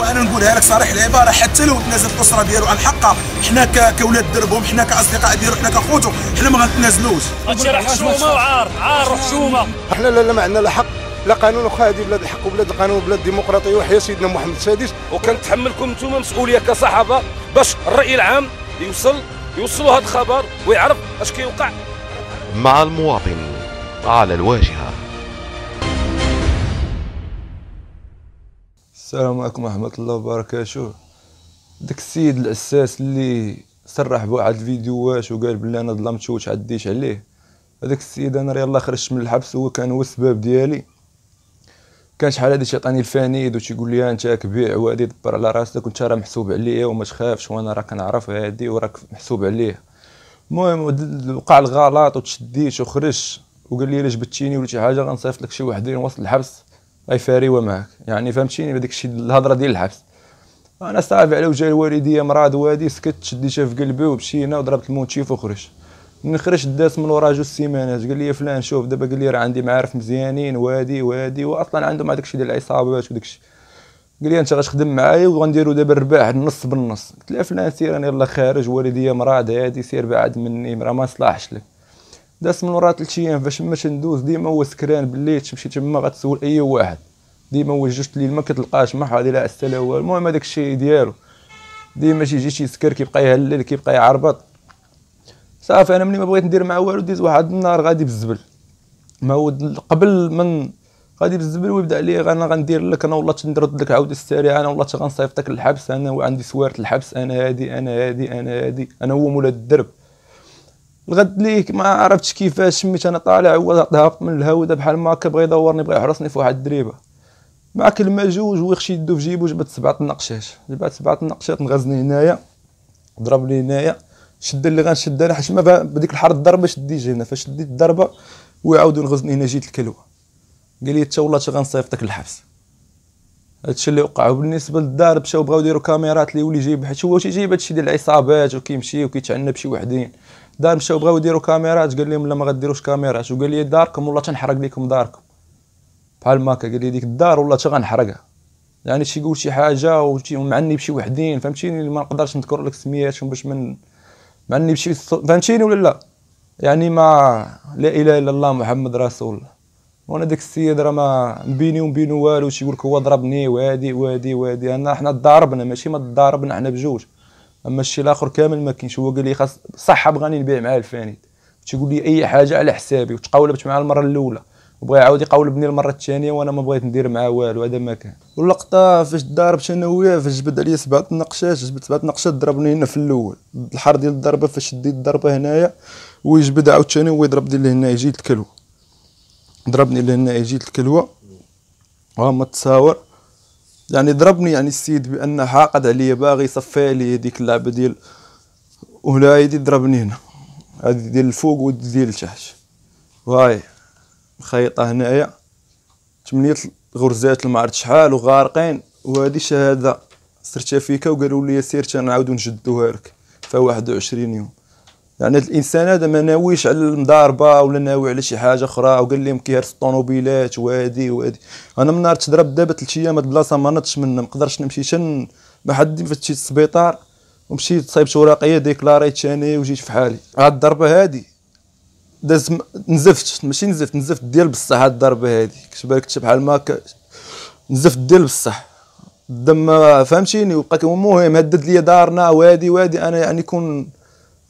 وانا نقولها لك صريح العباره حتى لو تنازل الاسره ديالو عن حقها حنا كاولاد دربهم حنا كاصدقاء ديالو حنا كخوتو حنا ما غنتنازلوش هادشي راه حشومه وعار عار وحشومه حنا لا لا ما عندنا لا حق لا قانون واخا هذه بلاد الحق وبلاد القانون وبلاد الديمقراطيه وحيا سيدنا محمد السادس وكنتحملكم انتم مسؤوليه كصحابه باش الراي العام يوصل يوصلوا هذا الخبر ويعرف اش كيوقع مع المواطن على الواجهه السلام عليكم ورحمة الله وبركاته داك السيد الأساس اللي صرح بواحد الفيديوهات وقال بلي أنا شو وتعديت عليه هذاك السيد أنا يلاه خرجت من الحبس هو كان هو السبب ديالي كان شحال هادي شيطاني الفانيد تيقول لي انت كبيع و هادي دبر على راسك و وانت راه محسوب عليا وما تخافش وانا راه كنعرف هادي وراك محسوب عليا المهم وقع الغلط و و خرجت وقال لي الا جبتيني ولا شي حاجه غنصيفط لك شي وحدين وسط الحبس غيفاري ومعك يعني فهمتيني داك الشيء الهضره ديال الحبس انا صافي على وجه الوالديه مراد وادي سكت شديتها في قلبي ومشينا وضربت المونتيف وخرجت من خرجت داس من وراه جوج سيمانات قال لي فلان شوف دابا قال لي راه عندي معارف مزيانين وادي وادي واصلا عندهم هذاك الشيء ديال العصابات وداكشي قال لي انت غتخدم معايا وغنديروا دابا الرباح نص بالنص قلت له فلان سير انا يلاه خارج والديا مراد هادي سير بعد مني راه ما صلاحش لك داس من ورا ثلاث ايام فاش ما تندوز ديما هو سكران باللي تمشي تما غتسول اي واحد ديما هو جوج الليل ما كتلقاش ما حاضر لا السلاوه المهم هذاك الشيء ديالو ديما شي شي سكر كيبقى يهلل كيبقى يعربط صافي انا ملي ما بغيت ندير مع والو ديت واحد النهار غادي بالزبل ما هو قبل من غادي بالزبل ويبدا عليه انا غندير لك انا والله تندرد لك عاود السريع انا والله غنصيفطك للحبس انا وعندي سوارت الحبس انا هادي انا هادي انا هادي انا هو مولا الدرب الغد ليك ما عرفتش كيفاش سميت انا طالع هو هابط من دا بحال ما كبغى يدورني بغى يحرسني في واحد الدريبه مع كلمه جوج هو خشي يدو في جيبو جبت سبعه النقشات جبت سبعه النقشات نغزني هنايا ضرب لي هنايا شد اللي غنشد انا حيت ما بديك الحر الضربه شديت هنا فاش شديت الضربه ويعاود يغزني هنا جيت الكلوه قال لي حتى والله غنصيفطك الحبس هادشي اللي وقعوا بالنسبه للدار مشاو بغاو يديروا كاميرات اللي ولي جايب حيت هو تيجيب هادشي ديال العصابات وكيمشي وكيتعنى بشي وحدين دار مشاو بغاو يديروا كاميرات قال لهم لا ما غديروش كاميرات وقال لي داركم والله تنحرق لكم داركم بحال ماكا قال لي ديك الدار والله تنحرقها يعني شي يقول شي حاجه ومعني بشي وحدين فهمتيني ما نقدرش نذكر لك سمياتهم باش من معني بشي فهمتيني ولا لا يعني ما لا اله الا الله محمد رسول الله وانا داك السيد راه ما بيني وبينه والو شي يقول لك هو ضربني وهادي وهادي وهادي انا حنا ضاربنا ماشي ما ضاربنا حنا بجوج اما الشيء الاخر كامل ما كاينش هو قال لي خاص صح بغاني نبيع معاه الفانيد تيقول لي اي حاجه على حسابي وتقاولبت معاه المره الاولى وبغى يعاود يقاولبني المره الثانيه وانا ما بغيت ندير معاه والو هذا ما كان واللقطه فاش ضربت انا وياه فاش جبد عليا سبعه نقشات جبد سبعه نقشات ضربني هنا في الاول الحر ديال الضربه فاش شديت الضربه هنايا ويجبد عاوتاني هو يضرب ديال هنا يجي الكلوه ضربني لهنا يجي الكلوه ها ما تصاور يعني ضربني يعني السيد بان حاقد عليا باغي يصفي لي ديك اللعبه ديال ولا يدي ضربني هنا هادي ديال الفوق ودي ديال التحت واي مخيطه هنايا ثمانية غرزات المعرض شحال وغارقين وهذه شهاده سرتها فيك وقالوا لي سير تنعاودو نجدوها لك ف 21 يوم يعني الانسان هذا ما ناويش على المضاربه ولا ناوي على شي حاجه اخرى وقال لهم كيهرس الطوموبيلات وهادي وهادي انا من نهار تضرب دابا ثلاث ايام هاد البلاصه ما نطش منها ما قدرتش نمشي شن ما حد فتشي السبيطار ومشيت صايبت ورقيه ديكلاريت ثاني وجيت في حالي هاد الضربه هادي داز نزفت ماشي نزفت نزفت ديال بصح هاد الضربه هادي كنت بالك بحال ما نزفت ديال بصح الدم فهمتيني وبقى المهم هدد لي دارنا وادي وادي انا يعني كون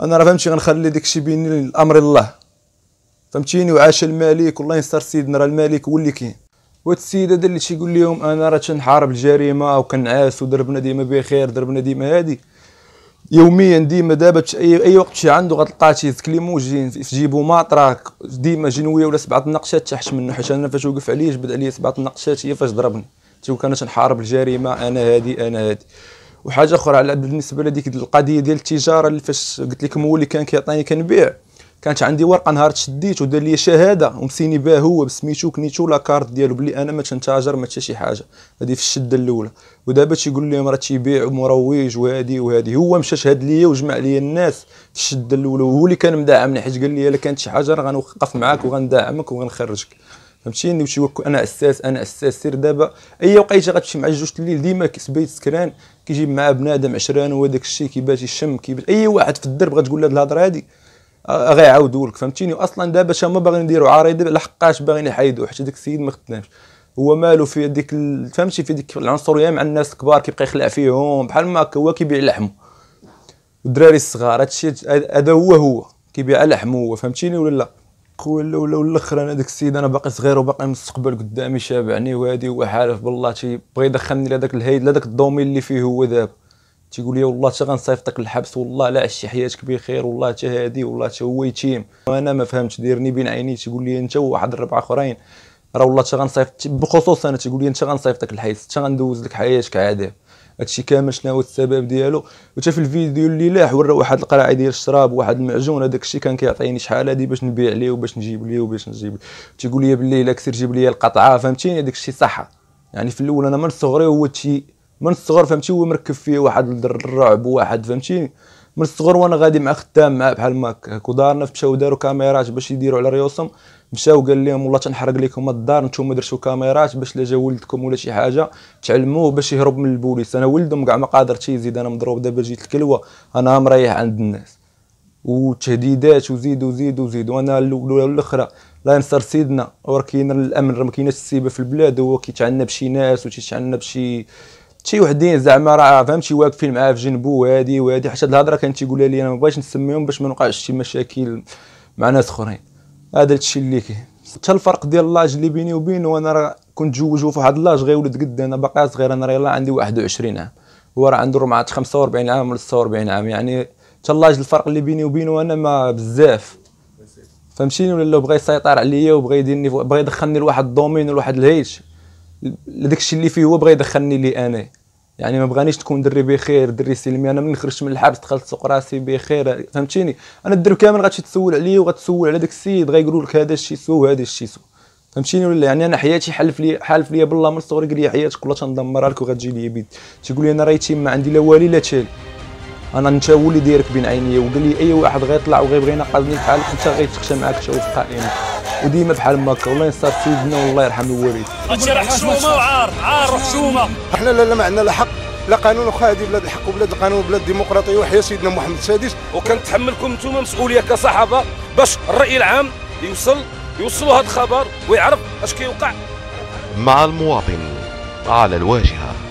انا راه فهمتي غنخلي داكشي بيني الامر الله فهمتيني وعاش الملك والله ينصر سيدنا راه الملك هو اللي كاين وهاد السيد هذا اللي تيقول لهم انا راه تنحارب الجريمه وكنعاس ودربنا ديما بخير دربنا ديما هادي يوميا ديما دابا اي, أي وقت شي عنده غتلقاه تيذكلي موجين تجيبو ماطراك ديما جنويه ولا سبعه النقشات تحش منه حيت انا فاش وقف عليه جبد عليا سبعه النقشات هي فاش ضربني تيقول انا تنحارب الجريمه انا هادي انا هادي وحاجه اخرى على بالنسبه لديك القضيه ديال التجاره اللي فاش قلت لكم هو اللي كان كيعطيني كنبيع كانت عندي ورقه نهار تشديت ودار لي شهاده ومسيني بها هو بسميتو كنيتو لا كارت ديالو بلي انا ما تنتاجر ما حتى شي حاجه هذه في الشده الاولى ودابا تيقول لهم راه تيبيع مروج وهادي وهادي هو مشى شهد ليا وجمع ليا الناس في الشده الاولى وهو اللي كان مدعمني حيت قال لي الا كانت شي حاجه راه غنوقف معاك وغندعمك وغنخرجك فهمتيني وشي وكو انا اساس انا اساس سير دابا اي وقيته غتمشي مع جوج الليل ديما كسبيت سكران كيجيب معاه بنادم عشران هو داك الشيء كيبات يشم كيبات اي واحد في الدرب غتقول له هاد الهضره هادي غيعاودوا لك فهمتيني واصلا دابا هما باغيين يديروا عرايض لحقاش باغيين يحيدوا حتى داك السيد ما خدامش هو مالو في ديك فهمتي في ديك العنصريه مع الناس الكبار كيبقى يخلع فيهم بحال ما هو كيبيع لحمه الدراري الصغار هادشي هذا هو هو كيبيع لحمه هو فهمتيني ولا لا خويا الاولى والاخر انا داك السيد انا باقي صغير وباقي المستقبل قدامي شابعني وهادي هو حالف بالله تي بغى يدخلني لهذاك الهيد لهذاك الدومين اللي فيه هو دابا تيقول لي والله حتى غنصيفطك للحبس والله لا عشتي حياتك بخير والله حتى هادي والله حتى هو يتيم وانا ما فهمتش ديرني بين عيني تيقول لي انت وواحد الربع اخرين راه والله حتى غنصيفط بخصوص انا تيقول لي انت غنصيفطك الحيط حتى غندوز لك حياتك عذاب هادشي كامل شنو هو السبب ديالو وتا في الفيديو اللي لاح ورا واحد القراعي ديال الشراب واحد المعجون هذاك الشيء كان كيعطيني شحال هادي باش نبيع ليه وباش نجيب ليه وباش نجيب ليه تيقول لي بلي الا كثر جيب لي القطعه فهمتيني داك الشيء صحه يعني في الاول انا من صغري هو تي من الصغر فهمتي هو مركب فيه واحد الرعب واحد فهمتيني من الصغر وانا غادي مع خدام معاه بحال ما هكا ودارنا مشاو داروا كاميرات باش يديروا على ريوسهم مشاو قال لهم والله تنحرق لكم الدار نتوما درتوا كاميرات باش لا جا ولدكم ولا شي حاجه تعلموه باش يهرب من البوليس انا ولدهم كاع ما قادر تيزيد انا مضروب دابا جيت الكلوه انا مريح عند الناس وتهديدات وزيد وزيد وزيد وانا الاولى والاخرى لا ينصر سيدنا وركينا كاين الامن راه ما كايناش السيبه في البلاد هو كيتعنى بشي ناس وتيتعنى بشي شي وحدين زعما راه فهمتي واقفين معاه في جنبو وهادي وهادي حتى هاد الهضره كانت تيقولها لي انا مبغيتش نسميهم باش ما نوقعش شي مشاكل مع ناس اخرين هذا الشيء اللي كاين حتى الفرق ديال اللاج اللي بيني وبينه انا راه كنت تزوج في واحد اللاج غير ولد قد انا باقي صغير انا راه يلاه عندي 21 عام هو راه عنده ربعة 45 عام ولا 46 عام يعني حتى اللاج الفرق اللي بيني وبينه انا ما بزاف فهمتيني ولا بغى يسيطر عليا وبغى يديرني بغى يدخلني لواحد الدومين لواحد الهيج لداك الشيء اللي فيه هو بغى يدخلني لي انا يعني ما بغانيش تكون دري بخير دري سلمي انا من خرجت من الحبس دخلت سوق راسي بخير فهمتيني انا الدرب كامل غتمشي تسول عليا وغتسول على داك السيد غيقولوا لك هذا الشيء سو هذا الشيء سو فهمتيني ولا يعني انا حياتي حلف لي حلف لي بالله من صغري قال لي حياتك كلها تندمرها لك وغتجي لي بيد تيقول لي انا راه يتيم ما عندي لا والي لا تالي انا انت هو اللي دايرك بين عينيا وقال لي اي أيوة، واحد غيطلع وغيبغي ينقذني بحالك انت غيتخشى معاك شوف قائمه وديما بحال هكا الله ينصر سيدنا والله يرحم الوالد هادشي راه حشومه وعار عار وحشومه حنا لا ما عندنا لا حق لا قانون وخا هذه بلاد الحق وبلاد القانون وبلاد الديمقراطيه وحيا سيدنا محمد السادس وكنتحملكم نتوما مسؤوليه كصحافه باش الراي العام يوصل يوصلوا هذا الخبر ويعرف اش كيوقع مع المواطن على الواجهه